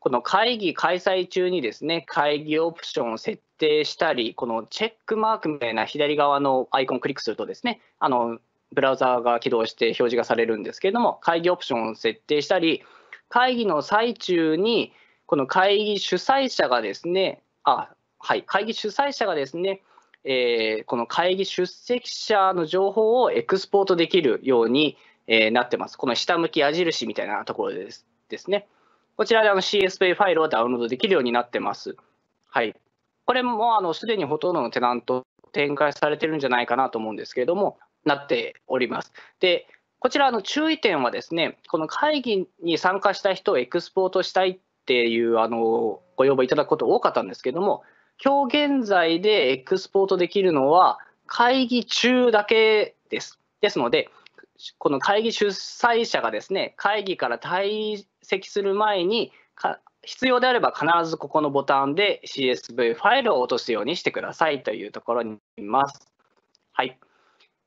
この会議開催中にですね、会議オプションを設定したり、このチェックマークみたいな左側のアイコンをクリックするとですね、あのブラウザーが起動して表示がされるんですけれども、会議オプションを設定したり、会議の最中に、この会議主催者がですね、あはい、会議主催者がですね、えー、この会議出席者の情報をエクスポートできるように、えー、なってます。この下向き矢印みたいなところですですね。こちらであの CSV ファイルをダウンロードできるようになってます。はい、これもすでにほとんどのテナント展開されてるんじゃないかなと思うんですけれども、なっております。でこちらの注意点はですね、この会議に参加した人をエクスポートしたいっていうあのご要望いただくこと多かったんですけども、今日現在でエクスポートできるのは会議中だけです。ですので、この会議主催者がですね、会議から退席する前に、必要であれば必ずここのボタンで CSV ファイルを落とすようにしてくださいというところにいます。はい。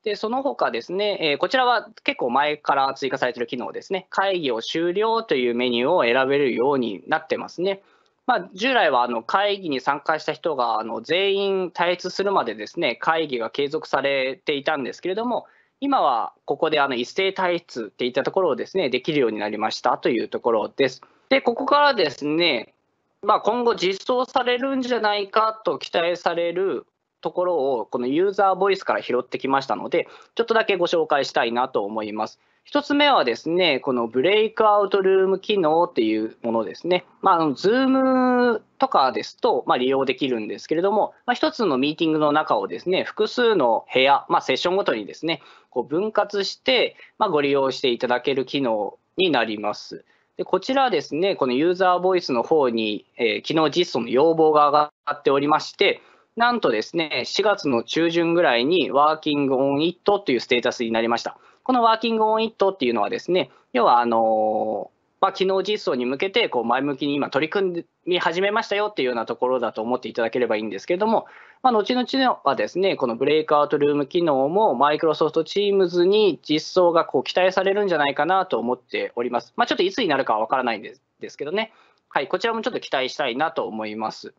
でその他ですね、えー、こちらは結構前から追加されている機能ですね、会議を終了というメニューを選べるようになってますね。まあ、従来はあの会議に参加した人があの全員退出するまでですね会議が継続されていたんですけれども、今はここであの一斉退出っていったところをですねできるようになりましたというところです。で、ここからですね、まあ、今後実装されるんじゃないかと期待されるところをこのユーザーボイスから拾ってきましたので、ちょっとだけご紹介したいなと思います。1つ目はですね、このブレイクアウトルーム機能っていうものですね。まあ、Zoom とかですと、ま利用できるんですけれども、まあ、1つのミーティングの中をですね、複数の部屋、まあ、セッションごとにですね、こう分割して、まご利用していただける機能になります。でこちらですね、このユーザーボイスの方に、えー、機能実装の要望が上がっておりまして、なんとですね、4月の中旬ぐらいにワーキングオンイットというステータスになりました。このワーキングオンイットっていうのはですね、要はあのまあ、機能実装に向けてこう前向きに今取り組み始めましたよっていうようなところだと思っていただければいいんですけれども、まあ、後々はですね、このブレイクアウトルーム機能もマイクロソフトチームズに実装がこう期待されるんじゃないかなと思っております。まあ、ちょっといつになるかはわからないんですけどね。はい、こちらもちょっと期待したいなと思います。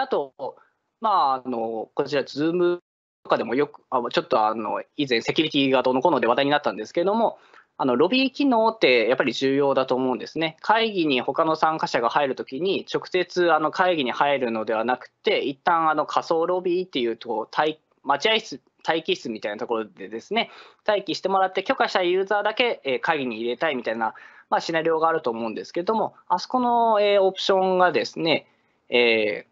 あと、まあ、あのこちら、ズームとかでもよく、あちょっとあの以前、セキュリティがどのこので話題になったんですけれども、あのロビー機能ってやっぱり重要だと思うんですね。会議に他の参加者が入るときに、直接あの会議に入るのではなくて、一旦あの仮想ロビーっていうと、待待合室、待機室みたいなところでですね、待機してもらって、許可したユーザーだけ会議に入れたいみたいな、まあ、シナリオがあると思うんですけれども、あそこのオプションがですね、え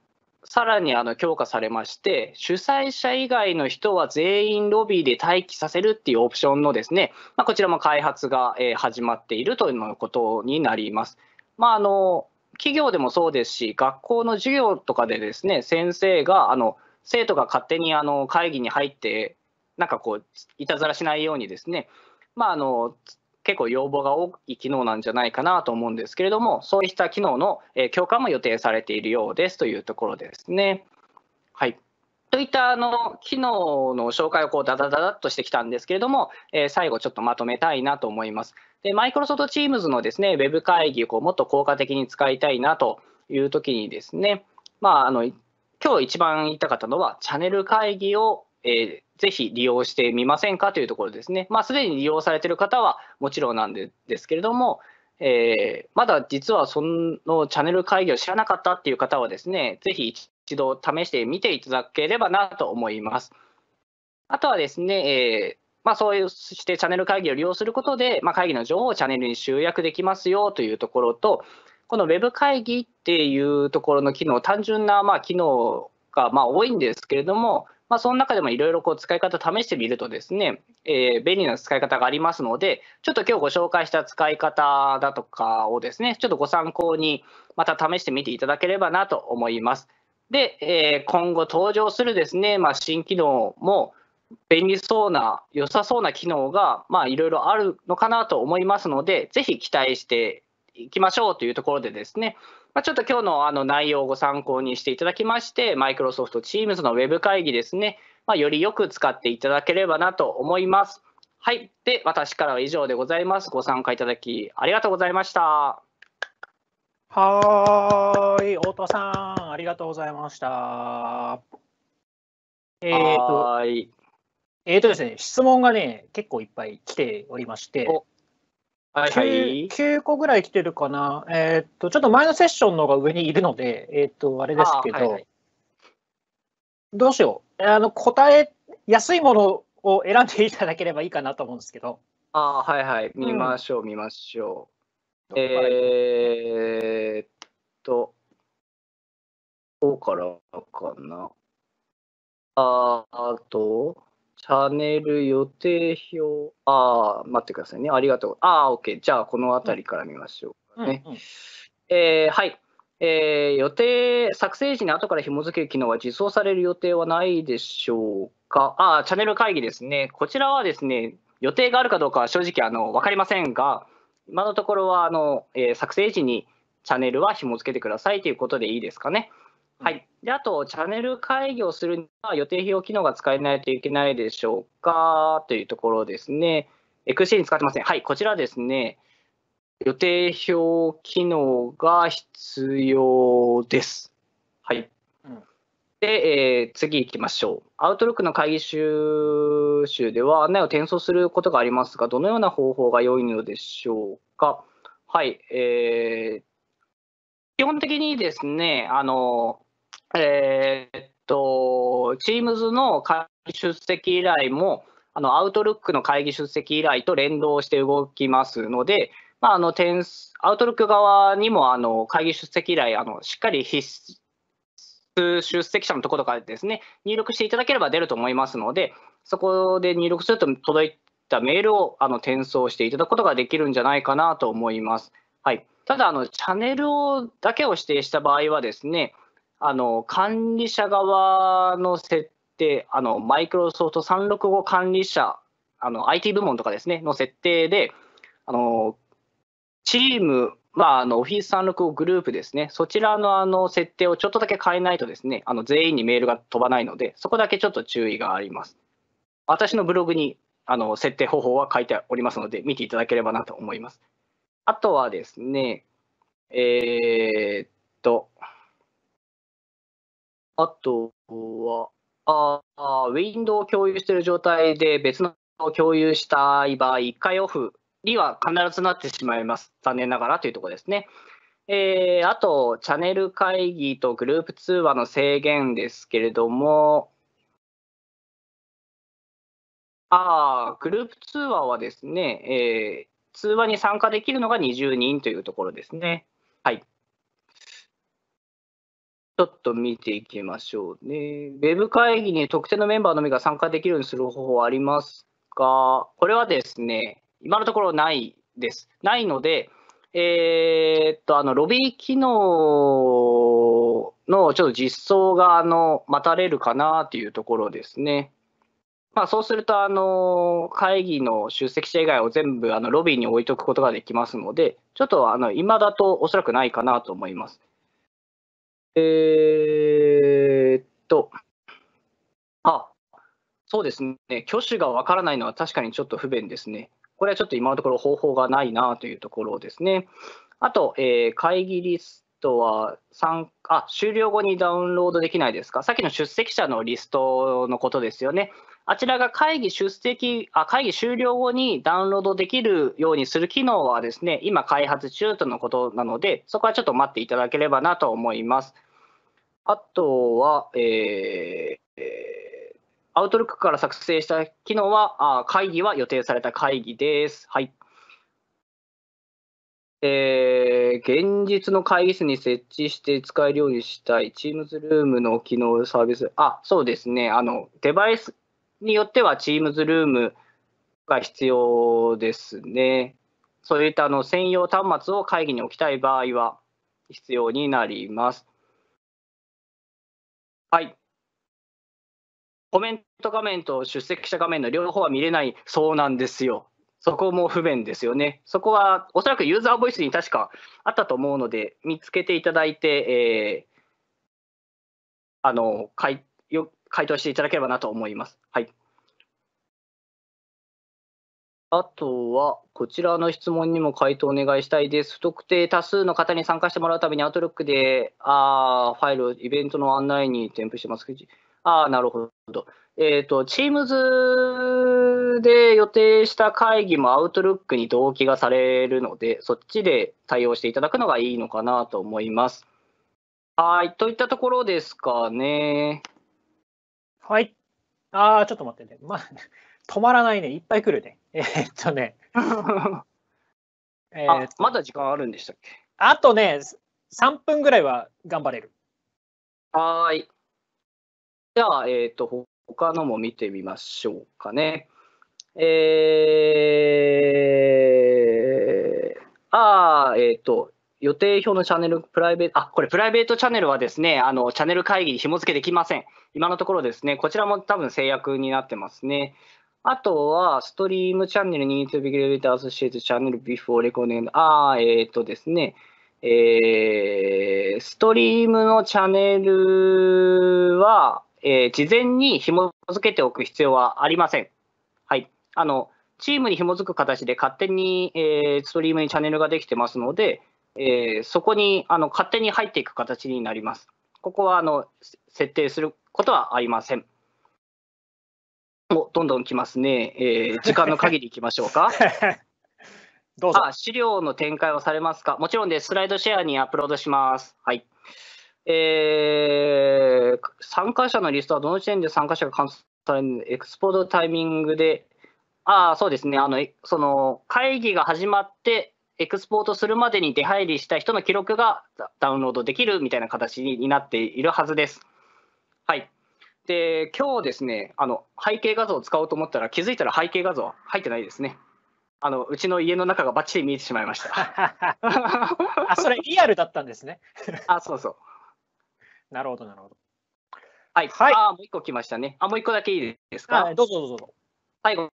さらにあの強化されまして、主催者以外の人は全員ロビーで待機させるっていうオプションのですね、まあ、こちらも開発が始まっているということになります。まあ、あの企業でもそうですし、学校の授業とかでですね、先生があの生徒が勝手にあの会議に入って、なんかこう、いたずらしないようにですね、まあ、あの結構要望が多い機能なんじゃないかなと思うんですけれども、そういった機能の強化も予定されているようですというところですね。はい。といったあの機能の紹介をこうダダダダっとしてきたんですけれども、え最後ちょっとまとめたいなと思います。で、Microsoft Teams のですね、ウェブ会議をこうもっと効果的に使いたいなというときにですね、まあ、あの、今日一番言いたかったのは、チャンネル会議をえー、ぜひ利用してみませんかというところですね。まあ、すでに利用されている方はもちろんなんでですけれども、えー、まだ実はそのチャンネル会議を知らなかったっていう方はですね、ぜひ一度試してみていただければなと思います。あとはですね、えー、まあ、そうしてチャンネル会議を利用することで、まあ、会議の情報をチャンネルに集約できますよというところと、この Web 会議っていうところの機能、単純なまあ機能がまあ多いんですけれども、まあ、その中でもいろいろ使い方試してみるとですね、えー、便利な使い方がありますので、ちょっと今日ご紹介した使い方だとかをですね、ちょっとご参考にまた試してみていただければなと思います。で、えー、今後登場するですね、まあ、新機能も便利そうな、良さそうな機能がいろいろあるのかなと思いますので、ぜひ期待していきましょうというところでですね、まあ、ちょっと今日のあの内容をご参考にしていただきまして、マイクロソフト Teams のウェブ会議ですね、まあ、よりよく使っていただければなと思います。はい。で、私からは以上でございます。ご参加いただきありがとうございました。はーい、太田さん、ありがとうございました。えーと、えーとですね、質問がね、結構いっぱい来ておりまして、はい、はい、9, 個ぐらい来てるかな。えー、っと、ちょっと前のセッションのが上にいるので、えー、っと、あれですけど、はいはい、どうしよう。あの、答えやすいものを選んでいただければいいかなと思うんですけど。あはいはい。見ましょう、うん、見ましょう。えー、っと、どうからかな。ああと、チャンネル予定表。ああ、待ってくださいね。ありがとう。ああ、OK。じゃあ、この辺りから見ましょうかね。えはい。えー、予定、作成時に後から紐付ける機能は実装される予定はないでしょうか。ああ、チャンネル会議ですね。こちらはですね、予定があるかどうかは正直あの分かりませんが、今のところはあの、えー、作成時にチャンネルは紐付けてくださいということでいいですかね。はい、であと、チャンネル会議をするには予定表機能が使えないといけないでしょうかというところですね。XC に使ってません。はい、こちらですね。予定表機能が必要です。はい。うん、で、えー、次行きましょう。Outlook の会議収集では案内を転送することがありますが、どのような方法が良いのでしょうか。はい。えー、基本的にですね、あの、えー、っと、Teams の会議出席依頼も、あの、Outlook の会議出席依頼と連動して動きますので、まあ、あの、点数、Outlook 側にも、あの、会議出席依頼、あの、しっかり必須、出席者のところからですね、入力していただければ出ると思いますので、そこで入力すると届いたメールをあの転送していただくことができるんじゃないかなと思います。はい、ただあの、チャンネルをだけを指定した場合はですね、あの管理者側の設定、あのマイクロソフト365管理者、あの IT 部門とかですね、の設定で、あのチーム、まあ、あのオフィス3 6 5グループですね、そちらのあの設定をちょっとだけ変えないとですね、あの全員にメールが飛ばないので、そこだけちょっと注意があります。私のブログにあの設定方法は書いておりますので、見ていただければなと思います。あとはですね、えー、っと、あとは、ああウィンドウを共有している状態で別のを共有したい場合、1回オフには必ずなってしまいます。残念ながらというところですね。えー、あと、チャンネル会議とグループ通話の制限ですけれども、あグループ通話はですね、えー、通話に参加できるのが20人というところですね。はい。ちょっと見ていきましょうね。ウェブ会議に特定のメンバーのみが参加できるようにする方法はありますかこれはですね、今のところないです。ないので、えー、っと、あの、ロビー機能のちょっと実装が、あの、待たれるかなというところですね。まあ、そうすると、あの、会議の出席者以外を全部、あの、ロビーに置いておくことができますので、ちょっと、あの、今だとおそらくないかなと思います。えー、っと、あそうですね、挙手がわからないのは確かにちょっと不便ですね。これはちょっと今のところ方法がないなというところですね。あと、えー、会議リストは3あ終了後にダウンロードできないですか、さっきの出席者のリストのことですよね。あちらが会議出席あ会議終了後にダウンロードできるようにする機能はですね、今開発中とのことなので、そこはちょっと待っていただければなと思います。あとは、えー、えー、アウトルックから作成した機能は、あ会議は予定された会議です。はい。えー、現実の会議室に設置して使えるようにしたい、Teams ルームの機能サービス、あそうですねあの、デバイスによっては Teams ルームが必要ですね。そういったあの専用端末を会議に置きたい場合は必要になります。はい。コメント画面と出席者画面の両方は見れないそうなんですよ。そこも不便ですよね。そこはおそらくユーザーボイスに確かあったと思うので、見つけていただいて、えー、あの回よ回答していただければなと思います。はいあとは、こちらの質問にも回答お願いしたいです。不特定多数の方に参加してもらうために、アウトロックで、あファイルをイベントの案内に添付してますけど、ああ、なるほど。えっ、ー、と、Teams で予定した会議もアウトロックに同期がされるので、そっちで対応していただくのがいいのかなと思います。はい、といったところですかね。はい。ああ、ちょっと待ってね。まあ、止まらないね。いっぱい来るね。えー、っとね。えまだ時間あるんでしたっけあとね、3分ぐらいは頑張れる。はい。じゃあ、えっ、と、他のも見てみましょうかね。えー、あー、えっ、と、予定表のチャンネル、プライベート、あ、これ、プライベートチャンネルはですね、あの、チャンネル会議に紐付けできません。今のところですね、こちらも多分制約になってますね。あとは、ストリームチャンネルニートビ to レター r e a t e d チャンネル、ビフォーレコーディング、ああ、えっ、ー、とですね。えー、ストリームのチャンネルは、えー、事前に紐付けておく必要はありません。はい。あの、チームに紐付く形で勝手に、えー、ストリームにチャンネルができてますので、えー、そこにあの勝手に入っていく形になります。ここはあの設定することはありません。おどんどん来ますね、えー、時間の限りいきましょうか。どうぞあ資料の展開をされますか、もちろんです、スライドシェアにアップロードします。はいえー、参加者のリストはどの時点で参加者が完成されるエクスポートタイミングで、あそうですねあのその、会議が始まって、エクスポートするまでに出入りした人の記録がダウンロードできるみたいな形になっているはずです。はい、で、今日ですね、あの背景画像を使おうと思ったら、気づいたら背景画像入ってないですね。あのうちの家の中がばっちり見えてしまいました。あ、それリアルだったんですね。あ、そうそう。なるほど、なるほど。はい。はい、あ、もう一個来ましたね。あ、もう一個だけいいですか。どうぞどうぞ。最後。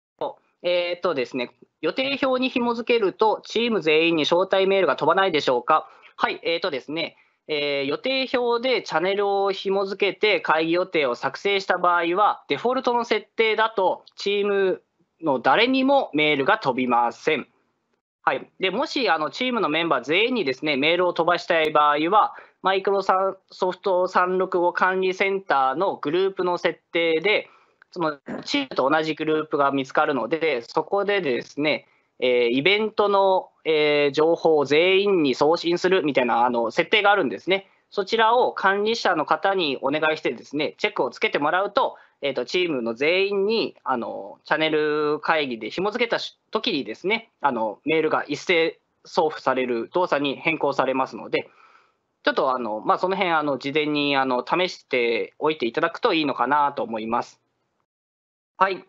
えー、っとですね、予定表に紐付けると、チーム全員に招待メールが飛ばないでしょうか。はい、えー、っとですね、えー、予定表でチャンネルを紐付けて会議予定を作成した場合は、デフォルトの設定だと、チームの誰にもメールが飛びません。はい、でもしあのチームのメンバー全員にですねメールを飛ばしたい場合は、マイクロソフト365管理センターのグループの設定で、そのチームと同じグループが見つかるので、そこでですね、えー、イベントの、えー、情報を全員に送信するみたいなあの設定があるんですね。そちらを管理者の方にお願いしてですね、チェックをつけてもらうと、えーと、チームの全員にあのチャンネル会議で紐付けた時にですね、あのメールが一斉送付される動作に変更されますので、ちょっとあの、まあ、その辺あの事前にあの試しておいていただくといいのかなと思います。はい。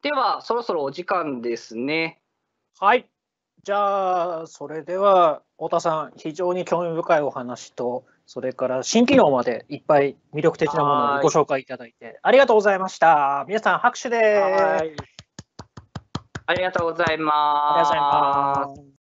では、そろそろお時間ですね。はい。じゃあ、それでは、太田さん、非常に興味深いお話と、それから新機能までいっぱい魅力的なものをご紹介いただいて、ありがとうございました。皆さん、拍手でありがとうございます。ありがとうございます。